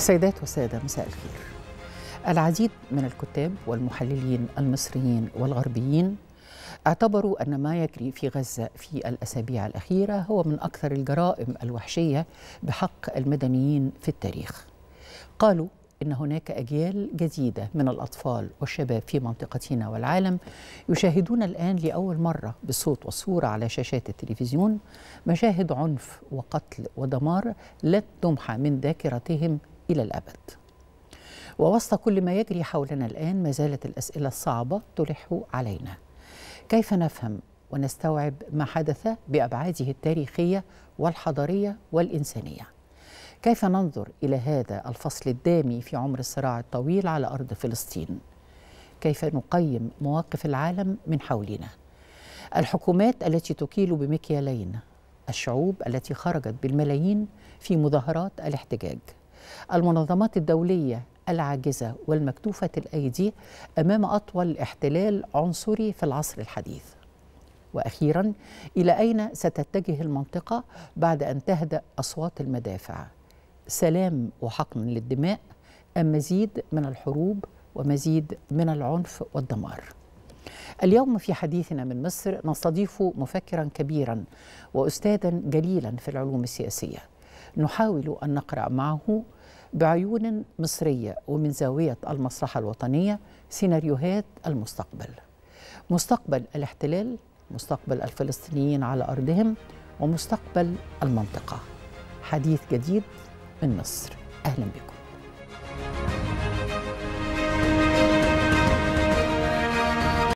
السيدات والسادة مساء الخير العديد من الكتاب والمحللين المصريين والغربيين اعتبروا أن ما يجري في غزة في الأسابيع الأخيرة هو من أكثر الجرائم الوحشية بحق المدنيين في التاريخ قالوا ان هناك اجيال جديده من الاطفال والشباب في منطقتنا والعالم يشاهدون الان لاول مره بالصوت والصوره على شاشات التلفزيون مشاهد عنف وقتل ودمار لا تمحى من ذاكرتهم إلى الأبد ووسط كل ما يجري حولنا الآن ما زالت الأسئلة الصعبة تلح علينا كيف نفهم ونستوعب ما حدث بأبعاده التاريخية والحضارية والإنسانية كيف ننظر إلى هذا الفصل الدامي في عمر الصراع الطويل على أرض فلسطين كيف نقيم مواقف العالم من حولنا الحكومات التي تكيل بمكيالين الشعوب التي خرجت بالملايين في مظاهرات الاحتجاج المنظمات الدولية العاجزة والمكتوفة الأيدي أمام أطول احتلال عنصري في العصر الحديث واخيرا الى اين ستتجه المنطقه بعد ان تهدا اصوات المدافع سلام وحقن للدماء ام مزيد من الحروب ومزيد من العنف والدمار اليوم في حديثنا من مصر نستضيف مفكرا كبيرا واستاذا جليلا في العلوم السياسيه نحاول ان نقرا معه بعيون مصرية ومن زاوية المصلحة الوطنية سيناريوهات المستقبل مستقبل الاحتلال مستقبل الفلسطينيين على أرضهم ومستقبل المنطقة حديث جديد من مصر أهلا بكم